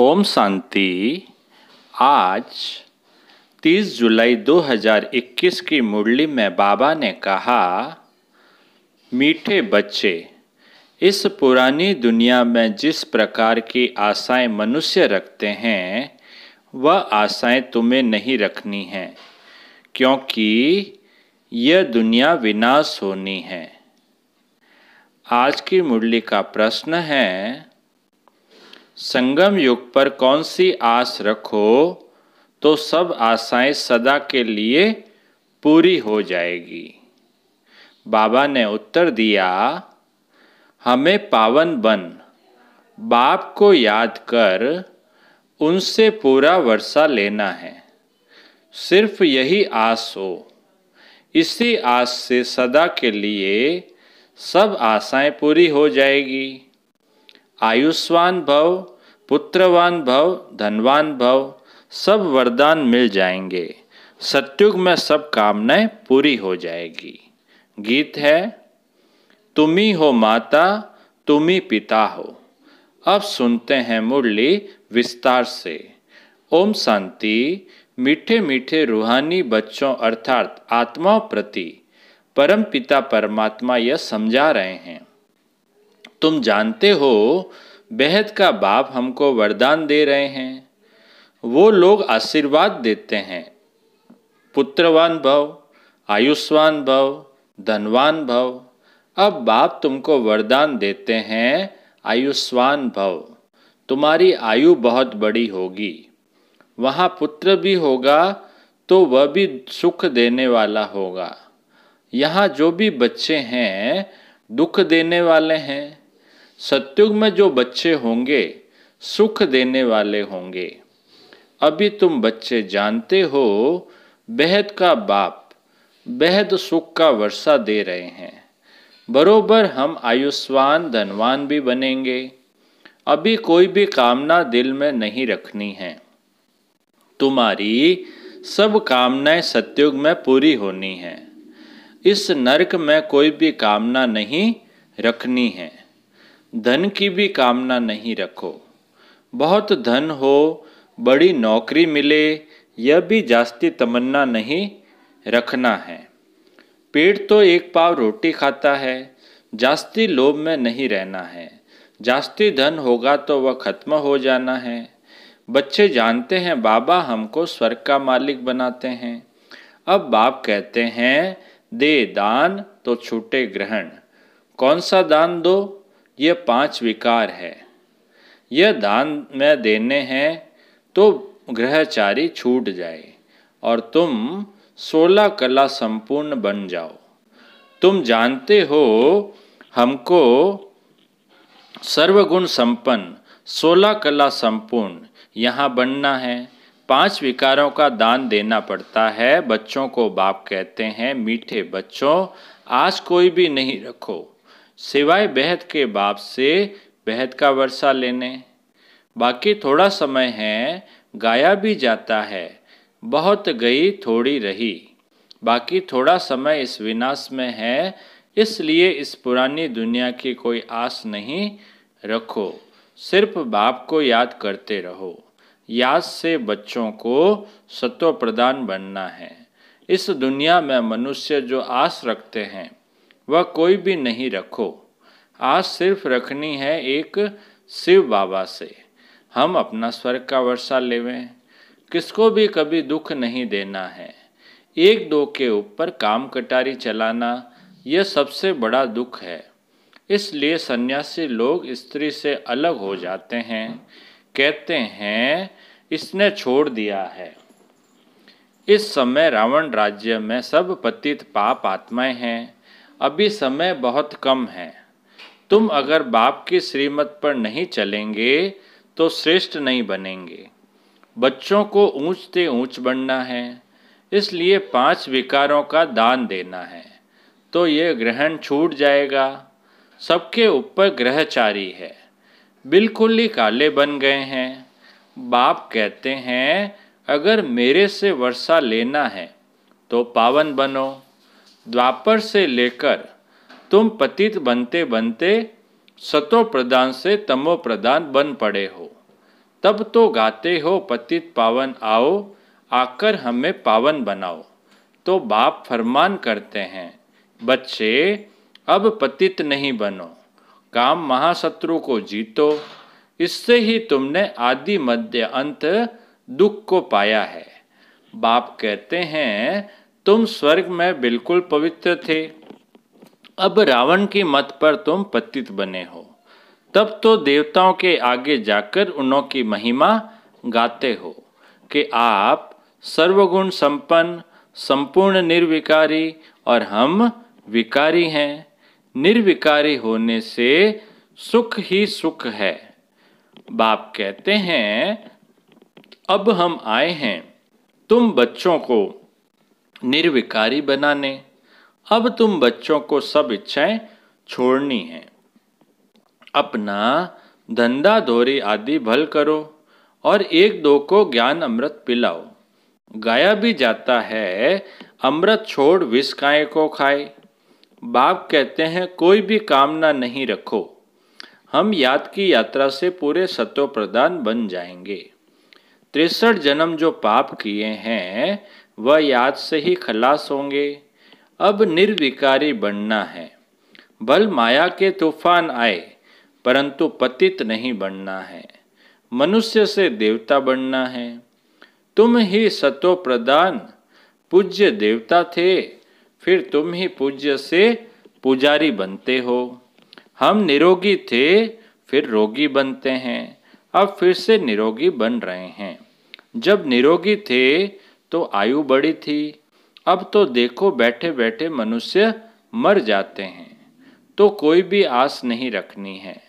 ओम शांति आज 30 जुलाई 2021 की मुरली में बाबा ने कहा मीठे बच्चे इस पुरानी दुनिया में जिस प्रकार की आशाएं मनुष्य रखते हैं वह आशाएं तुम्हें नहीं रखनी हैं क्योंकि यह दुनिया विनाश होनी है आज की मुरली का प्रश्न है संगम युग पर कौन सी आस रखो तो सब आशाएं सदा के लिए पूरी हो जाएगी बाबा ने उत्तर दिया हमें पावन बन बाप को याद कर उनसे पूरा वर्षा लेना है सिर्फ यही आस हो इसी आस से सदा के लिए सब आशाएं पूरी हो जाएगी आयुष्मान भव पुत्रवान भव धनवान भव सब वरदान मिल जाएंगे सत्युग में सब कामनाएं पूरी हो जाएगी गीत है तुम ही हो माता तुम ही पिता हो अब सुनते हैं मुरली विस्तार से ओम शांति मीठे मीठे रूहानी बच्चों अर्थात आत्माओं प्रति परम पिता परमात्मा यह समझा रहे हैं तुम जानते हो बेहद का बाप हमको वरदान दे रहे हैं वो लोग आशीर्वाद देते हैं पुत्रवान भव आयुष्वान भव धनवान भव अब बाप तुमको वरदान देते हैं आयुष्वान भव तुम्हारी आयु बहुत बड़ी होगी वहाँ पुत्र भी होगा तो वह भी सुख देने वाला होगा यहाँ जो भी बच्चे हैं दुख देने वाले हैं सत्युग में जो बच्चे होंगे सुख देने वाले होंगे अभी तुम बच्चे जानते हो बेहद का बाप बेहद सुख का वर्षा दे रहे हैं बरोबर हम आयुष्मान धनवान भी बनेंगे अभी कोई भी कामना दिल में नहीं रखनी है तुम्हारी सब कामनाएं सत्युग में पूरी होनी है इस नरक में कोई भी कामना नहीं रखनी है धन की भी कामना नहीं रखो बहुत धन हो बड़ी नौकरी मिले यह भी जास्ती तमन्ना नहीं रखना है पेट तो एक पाव रोटी खाता है जास्ती लोभ में नहीं रहना है जास्ती धन होगा तो वह खत्म हो जाना है बच्चे जानते हैं बाबा हमको स्वर्ग का मालिक बनाते हैं अब बाप कहते हैं दे दान तो छूटे ग्रहण कौन सा दान दो ये पांच विकार है यह दान में देने हैं तो ग्रहचारी छूट जाए और तुम सोलह कला संपूर्ण बन जाओ तुम जानते हो हमको सर्वगुण संपन्न सोलह कला संपूर्ण यहाँ बनना है पांच विकारों का दान देना पड़ता है बच्चों को बाप कहते हैं मीठे बच्चों आज कोई भी नहीं रखो सिवाय बेहद के बाप से बेहद का वर्षा लेने बाकी थोड़ा समय है गाया भी जाता है बहुत गई थोड़ी रही बाकी थोड़ा समय इस विनाश में है इसलिए इस पुरानी दुनिया की कोई आस नहीं रखो सिर्फ बाप को याद करते रहो याद से बच्चों को सत्व प्रदान बनना है इस दुनिया में मनुष्य जो आस रखते हैं वह कोई भी नहीं रखो आज सिर्फ रखनी है एक शिव बाबा से हम अपना स्वर्ग का वर्षा लेवें किसको भी कभी दुख नहीं देना है एक दो के ऊपर काम कटारी चलाना यह सबसे बड़ा दुख है इसलिए सन्यासी लोग स्त्री से अलग हो जाते हैं कहते हैं इसने छोड़ दिया है इस समय रावण राज्य में सब पतित पाप आत्माएं हैं अभी समय बहुत कम है तुम अगर बाप की श्रीमत पर नहीं चलेंगे तो श्रेष्ठ नहीं बनेंगे बच्चों को ऊंचते से ऊंच बनना है इसलिए पांच विकारों का दान देना है तो ये ग्रहण छूट जाएगा सबके ऊपर ग्रहचारी है बिल्कुल ही काले बन गए हैं बाप कहते हैं अगर मेरे से वर्षा लेना है तो पावन बनो द्वापर से लेकर तुम पतित बनते बनते सतो प्रदान से तमो प्रदान बन पड़े हो तब तो गाते हो पतित पावन आओ आकर हमें पावन बनाओ तो बाप फरमान करते हैं बच्चे अब पतित नहीं बनो काम महाशत्रु को जीतो इससे ही तुमने आदि मध्य अंत दुख को पाया है बाप कहते हैं तुम स्वर्ग में बिल्कुल पवित्र थे अब रावण की मत पर तुम पतित बने हो तब तो देवताओं के आगे जाकर उन्हों की महिमा गाते हो कि आप सर्वगुण संपन्न संपूर्ण निर्विकारी और हम विकारी हैं निर्विकारी होने से सुख ही सुख है बाप कहते हैं अब हम आए हैं तुम बच्चों को निर्विकारी बनाने अब तुम बच्चों को सब इच्छाएं छोड़नी हैं अपना धंधा धोरी आदि भल करो और एक दो को ज्ञान अमृत पिलाओ गाया भी जाता है अमृत छोड़ विष काय को खाए बाप कहते हैं कोई भी कामना नहीं रखो हम याद की यात्रा से पूरे सत्व प्रदान बन जाएंगे तिरसठ जन्म जो पाप किए हैं वह याद से ही खलास होंगे अब निर्विकारी बनना है भल माया के तूफान आए परंतु पतित नहीं बनना है मनुष्य से देवता बनना है तुम ही सतो प्रदान पूज्य देवता थे फिर तुम ही पूज्य से पुजारी बनते हो हम निरोगी थे फिर रोगी बनते हैं अब फिर से निरोगी बन रहे हैं जब निरोगी थे तो आयु बड़ी थी अब तो देखो बैठे बैठे मनुष्य मर जाते हैं तो कोई भी आस नहीं रखनी है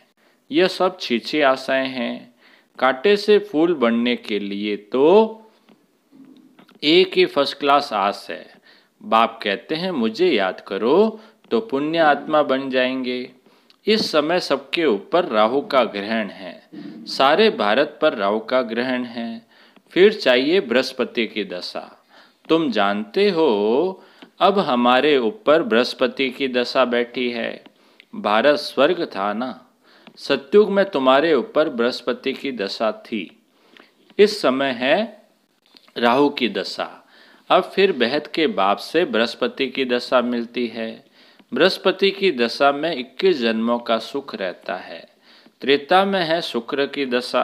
यह सब छीछी आशाएं हैं कांटे से फूल बनने के लिए तो एक ही फर्स्ट क्लास आस है बाप कहते हैं मुझे याद करो तो पुण्य आत्मा बन जाएंगे इस समय सबके ऊपर राहु का ग्रहण है सारे भारत पर राहु का ग्रहण है फिर चाहिए बृहस्पति की दशा तुम जानते हो अब हमारे ऊपर बृहस्पति की दशा बैठी है भारत स्वर्ग था ना सत्युग में तुम्हारे ऊपर बृहस्पति की दशा थी इस समय है राहु की दशा अब फिर बहत के बाप से बृहस्पति की दशा मिलती है बृहस्पति की दशा में 21 जन्मों का सुख रहता है त्रेता में है शुक्र की दशा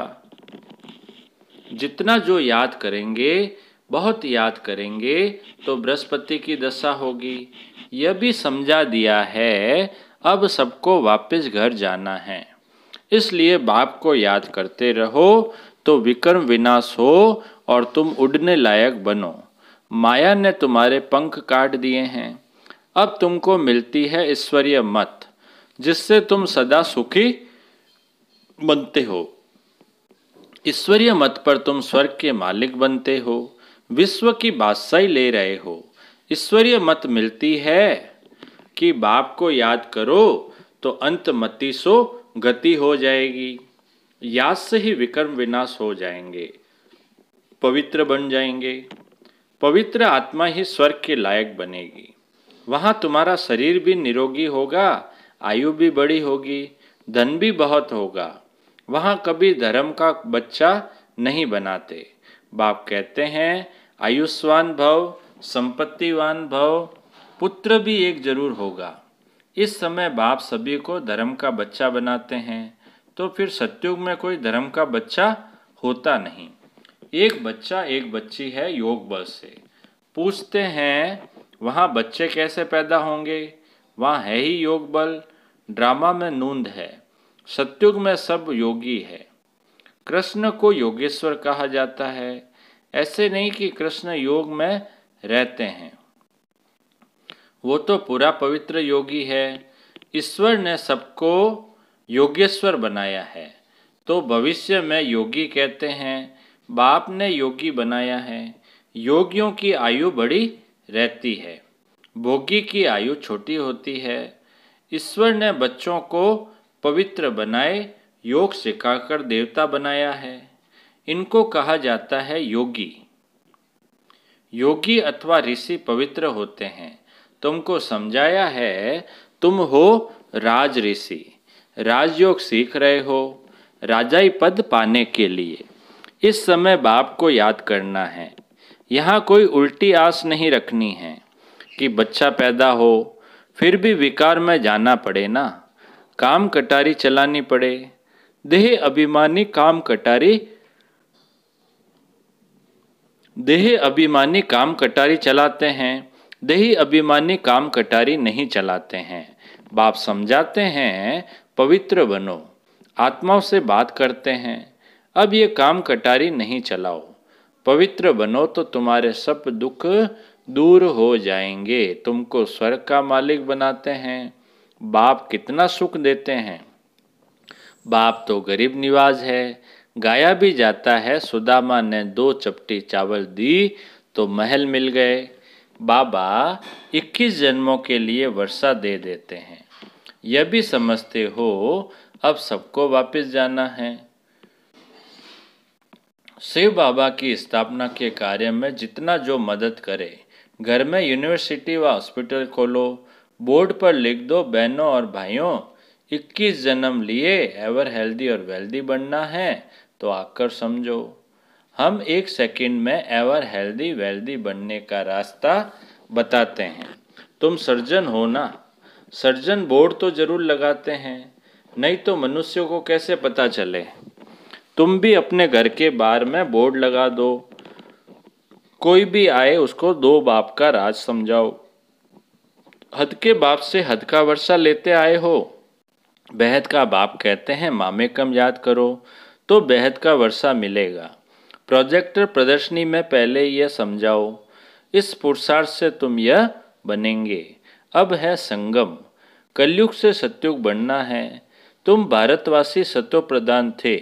जितना जो याद करेंगे बहुत याद करेंगे तो बृहस्पति की दशा होगी यह भी समझा दिया है अब सबको वापस घर जाना है इसलिए बाप को याद करते रहो तो विक्रम विनाश हो और तुम उड़ने लायक बनो माया ने तुम्हारे पंख काट दिए हैं अब तुमको मिलती है ईश्वरीय मत जिससे तुम सदा सुखी बनते हो ईश्वरीय मत पर तुम स्वर्ग के मालिक बनते हो विश्व की बादशाही ले रहे हो ईश्वरीय मत मिलती है कि बाप को याद करो तो अंत मती सो गति हो जाएगी याद से ही विक्रम विनाश हो जाएंगे पवित्र बन जाएंगे पवित्र आत्मा ही स्वर्ग के लायक बनेगी वहाँ तुम्हारा शरीर भी निरोगी होगा आयु भी बड़ी होगी धन भी बहुत होगा वहाँ कभी धर्म का बच्चा नहीं बनाते बाप कहते हैं आयुष्वान भव संपत्तिवान भव पुत्र भी एक जरूर होगा इस समय बाप सभी को धर्म का बच्चा बनाते हैं तो फिर सत्युग में कोई धर्म का बच्चा होता नहीं एक बच्चा एक बच्ची है योग बल से पूछते हैं वहाँ बच्चे कैसे पैदा होंगे वहाँ है ही योग बल ड्रामा में नूंद है सत्युग में सब योगी है कृष्ण को योगेश्वर कहा जाता है ऐसे नहीं कि कृष्ण योग में रहते हैं वो तो पूरा पवित्र योगी है ईश्वर ने सबको योगेश्वर बनाया है तो भविष्य में योगी कहते हैं बाप ने योगी बनाया है योगियों की आयु बड़ी रहती है भोगी की आयु छोटी होती है ईश्वर ने बच्चों को पवित्र बनाए योग सिखाकर देवता बनाया है इनको कहा जाता है योगी योगी अथवा ऋषि पवित्र होते हैं तुमको समझाया है तुम हो राज ऋषि राजयोग सीख रहे हो राजाई पद पाने के लिए इस समय बाप को याद करना है यहाँ कोई उल्टी आस नहीं रखनी है कि बच्चा पैदा हो फिर भी विकार में जाना पड़े ना काम कटारी चलानी पड़े देह अभिमानी काम कटारी देह अभिमानी काम कटारी चलाते हैं देही अभिमानी काम कटारी नहीं चलाते हैं बाप समझाते हैं पवित्र बनो आत्माओं से बात करते हैं अब ये काम कटारी नहीं चलाओ पवित्र बनो तो तुम्हारे सब दुख दूर हो जाएंगे तुमको स्वर्ग का मालिक बनाते हैं बाप कितना सुख देते हैं बाप तो गरीब निवाज है गाया भी जाता है सुदामा ने दो चपटी चावल दी तो महल मिल गए बाबा 21 जन्मों के लिए वर्षा दे देते हैं यह भी समझते हो अब सबको वापस जाना है शिव बाबा की स्थापना के कार्य में जितना जो मदद करे घर में यूनिवर्सिटी व हॉस्पिटल खोलो बोर्ड पर लिख दो बहनों और भाइयों 21 जन्म लिए एवर हेल्दी और वेल्दी बनना है तो आकर समझो हम एक सेकंड में एवर हेल्दी वेल्दी बनने का रास्ता बताते हैं तुम सर्जन हो ना सर्जन बोर्ड तो जरूर लगाते हैं नहीं तो मनुष्यों को कैसे पता चले तुम भी अपने घर के बार में बोर्ड लगा दो कोई भी आए उसको दो बाप का राज समझाओ हद के बाप से हद का वर्षा लेते आए हो बेहद का बाप कहते हैं मामे कम याद करो तो बेहद का वर्षा मिलेगा प्रोजेक्टर प्रदर्शनी में पहले यह समझाओ इस पुरुषार्थ से तुम यह बनेंगे अब है संगम कलयुग से सत्युग बनना है तुम भारतवासी सत्यो प्रधान थे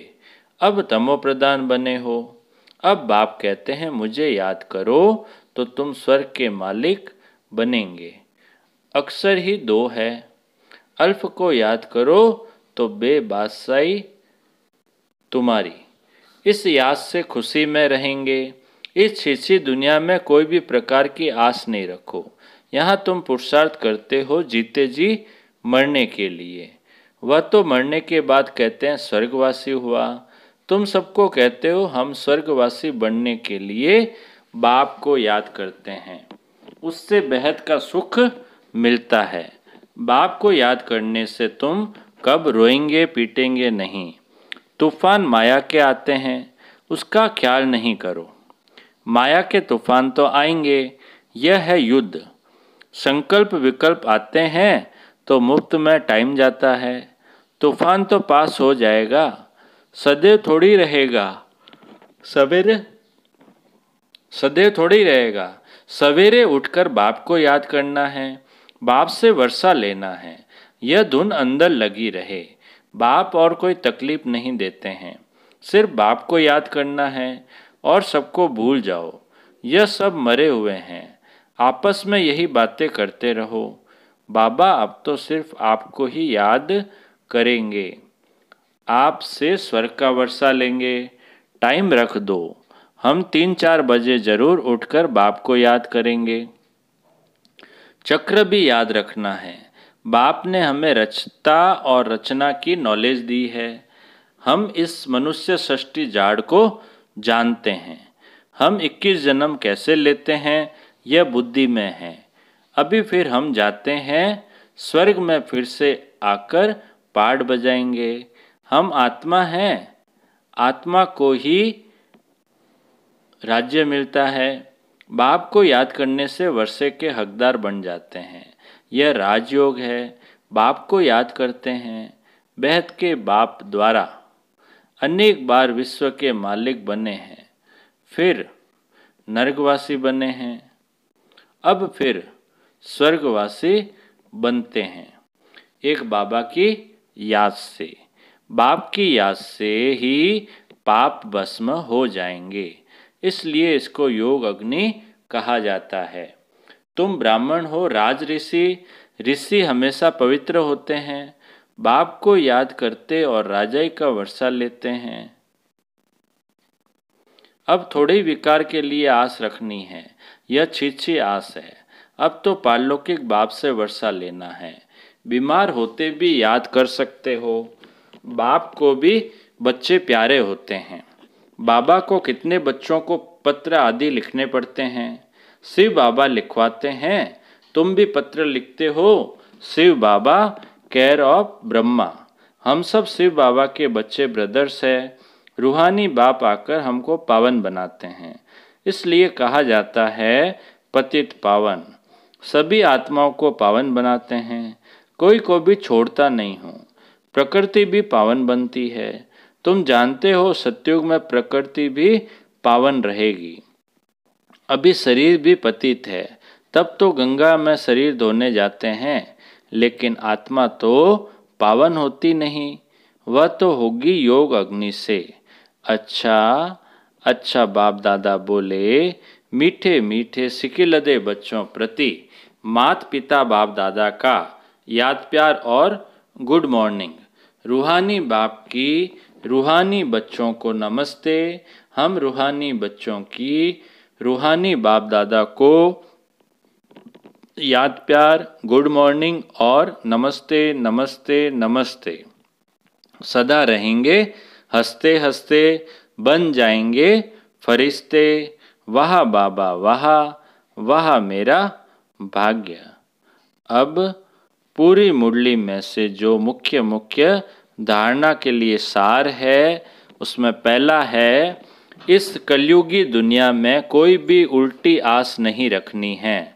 अब तमो प्रधान बने हो अब बाप कहते हैं मुझे याद करो तो तुम स्वर्ग के मालिक बनेंगे अक्सर ही दो है अल्फ को याद करो तो बेबादशाही तुम्हारी इस याद से खुशी में रहेंगे इस छिछी दुनिया में कोई भी प्रकार की आस नहीं रखो यहाँ तुम पुरुषार्थ करते हो जीते जी मरने के लिए वह तो मरने के बाद कहते हैं स्वर्गवासी हुआ तुम सबको कहते हो हम स्वर्गवासी बनने के लिए बाप को याद करते हैं उससे बेहद का सुख मिलता है बाप को याद करने से तुम कब रोएंगे पीटेंगे नहीं तूफान माया के आते हैं उसका ख्याल नहीं करो माया के तूफान तो आएंगे यह है युद्ध संकल्प विकल्प आते हैं तो मुफ्त में टाइम जाता है तूफान तो पास हो जाएगा सदैव थोड़ी रहेगा सवेरे सदैव थोड़ी रहेगा सवेरे उठकर बाप को याद करना है बाप से वर्षा लेना है यह धुन अंदर लगी रहे बाप और कोई तकलीफ नहीं देते हैं सिर्फ बाप को याद करना है और सबको भूल जाओ यह सब मरे हुए हैं आपस में यही बातें करते रहो बाबा अब तो सिर्फ आपको ही याद करेंगे आपसे स्वर्ग का वर्षा लेंगे टाइम रख दो हम तीन चार बजे ज़रूर उठकर बाप को याद करेंगे चक्र भी याद रखना है बाप ने हमें रचता और रचना की नॉलेज दी है हम इस मनुष्य सृष्टि जाड़ को जानते हैं हम 21 जन्म कैसे लेते हैं यह बुद्धि में है अभी फिर हम जाते हैं स्वर्ग में फिर से आकर पाठ बजाएंगे हम आत्मा हैं आत्मा को ही राज्य मिलता है बाप को याद करने से वर्षे के हकदार बन जाते हैं यह राजयोग है बाप को याद करते हैं बेहद के बाप द्वारा अनेक बार विश्व के मालिक बने हैं फिर नर्गवासी बने हैं अब फिर स्वर्गवासी बनते हैं एक बाबा की याद से बाप की याद से ही पाप भस्म हो जाएंगे इसलिए इसको योग अग्नि कहा जाता है तुम ब्राह्मण हो राज ऋषि ऋषि हमेशा पवित्र होते हैं बाप को याद करते और राजाई का वर्षा लेते हैं अब थोड़े विकार के लिए आस रखनी है यह छीछी आस है अब तो पारलौकिक बाप से वर्षा लेना है बीमार होते भी याद कर सकते हो बाप को भी बच्चे प्यारे होते हैं बाबा को कितने बच्चों को पत्र आदि लिखने पड़ते हैं शिव बाबा लिखवाते हैं तुम भी पत्र लिखते हो शिव बाबा केयर ऑफ ब्रह्मा हम सब शिव बाबा के बच्चे ब्रदर्स है रूहानी बाप आकर हमको पावन बनाते हैं इसलिए कहा जाता है पतित पावन सभी आत्माओं को पावन बनाते हैं कोई को भी छोड़ता नहीं हूँ प्रकृति भी पावन बनती है तुम जानते हो सत्युग में प्रकृति भी पावन रहेगी अभी शरीर भी पतित है तब तो गंगा में शरीर धोने जाते हैं लेकिन आत्मा तो पावन होती नहीं वह तो होगी योग अग्नि से अच्छा अच्छा बाप दादा बोले मीठे मीठे सिकिलदे बच्चों प्रति मात पिता बाप दादा का याद प्यार और गुड मॉर्निंग रूहानी बाप की रूहानी बच्चों को नमस्ते हम रूहानी बच्चों की रूहानी बाप दादा को याद प्यार गुड मॉर्निंग और नमस्ते नमस्ते नमस्ते सदा रहेंगे हंसते हंसते बन जाएंगे फरिश्ते वाह बाबा वाह वाह मेरा भाग्य अब पूरी मुरली में से जो मुख्य मुख्य धारणा के लिए सार है उसमें पहला है इस कलयुगी दुनिया में कोई भी उल्टी आस नहीं रखनी है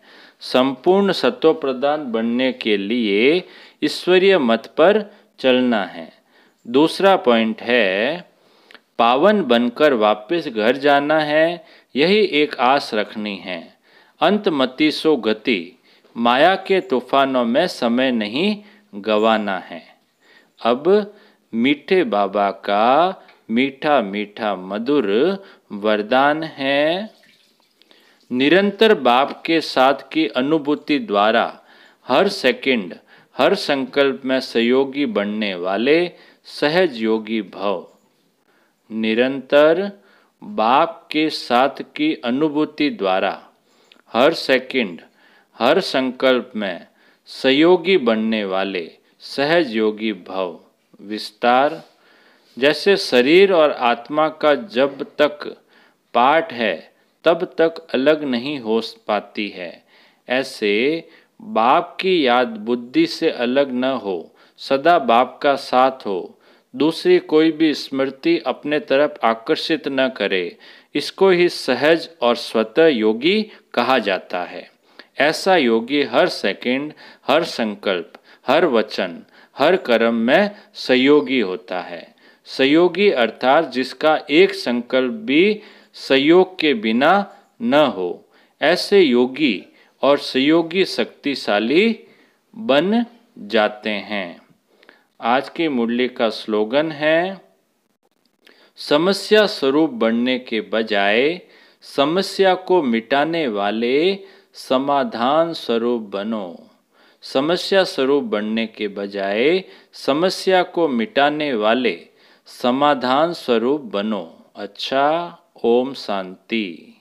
संपूर्ण सत्व प्रदान बनने के लिए ईश्वरीय मत पर चलना है दूसरा पॉइंट है पावन बनकर वापस घर जाना है यही एक आस रखनी है मती सो गति माया के तूफानों में समय नहीं गंवाना है अब मीठे बाबा का मीठा मीठा मधुर वरदान है निरंतर बाप के साथ की अनुभूति द्वारा हर सेकंड, हर संकल्प में सहयोगी बनने वाले सहज योगी भव निरंतर बाप के साथ की अनुभूति द्वारा हर सेकंड, हर संकल्प में सहयोगी बनने वाले सहज योगी भव विस्तार जैसे शरीर और आत्मा का जब तक पाठ है तब तक अलग नहीं हो पाती है ऐसे बाप की याद बुद्धि से अलग न हो सदा बाप का साथ हो दूसरी कोई भी स्मृति अपने तरफ आकर्षित न करे इसको ही सहज और स्वतः योगी कहा जाता है ऐसा योगी हर सेकंड, हर संकल्प हर वचन हर कर्म में सहयोगी होता है सहयोगी अर्थात जिसका एक संकल्प भी सहयोग के बिना न हो ऐसे योगी और सहयोगी शक्तिशाली बन जाते हैं आज के मूल्य का स्लोगन है समस्या स्वरूप बनने के बजाय समस्या को मिटाने वाले समाधान स्वरूप बनो समस्या स्वरूप बनने के बजाय समस्या को मिटाने वाले समाधान स्वरूप बनो अच्छा ओम शांति